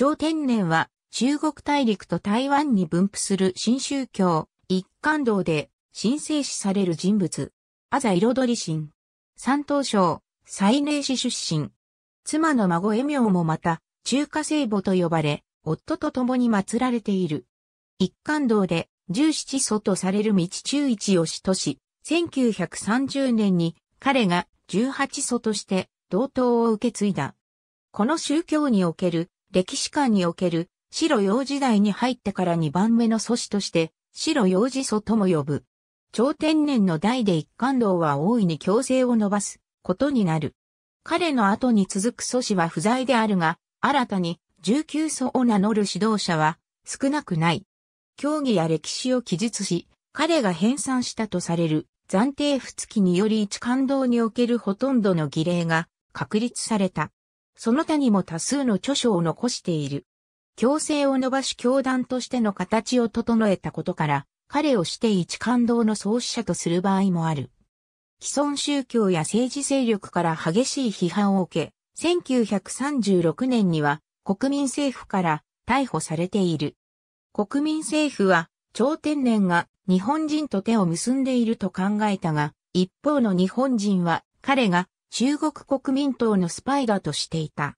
朝天年は中国大陸と台湾に分布する新宗教、一貫道で神聖視される人物。あざ彩り神。三東省、西寧市出身。妻の孫エミョもまた、中華聖母と呼ばれ、夫と共に祀られている。一貫道で、十七祖とされる道中一義俊、1930年に彼が十八祖として同等を受け継いだ。この宗教における歴史観における白幼時代に入ってから2番目の祖師として白幼児祖とも呼ぶ。超天然の代で一貫道は大いに強制を伸ばすことになる。彼の後に続く祖師は不在であるが、新たに19祖を名乗る指導者は少なくない。教義や歴史を記述し、彼が編纂したとされる暫定不付きにより一貫道におけるほとんどの儀礼が確立された。その他にも多数の著書を残している。強制を伸ばし教団としての形を整えたことから、彼をして一感動の創始者とする場合もある。既存宗教や政治勢力から激しい批判を受け、1936年には国民政府から逮捕されている。国民政府は、超天然が日本人と手を結んでいると考えたが、一方の日本人は彼が中国国民党のスパイだとしていた。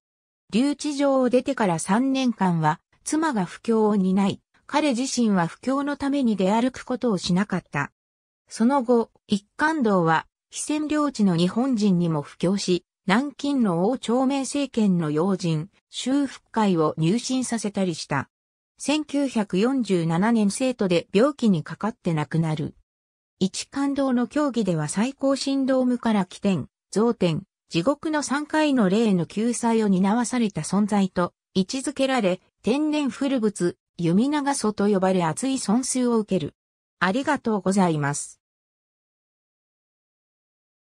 留置場を出てから3年間は、妻が不況を担い、彼自身は不況のために出歩くことをしなかった。その後、一貫道は、非占領地の日本人にも不況し、南京の王朝明政権の要人、修復会を入信させたりした。1947年生徒で病気にかかって亡くなる。一貫道の協議では最高神道無から起点、増点、地獄の3回の霊の救済を担わされた存在と位置づけられ、天然古物、弓長祖と呼ばれ熱い損数を受ける。ありがとうございます。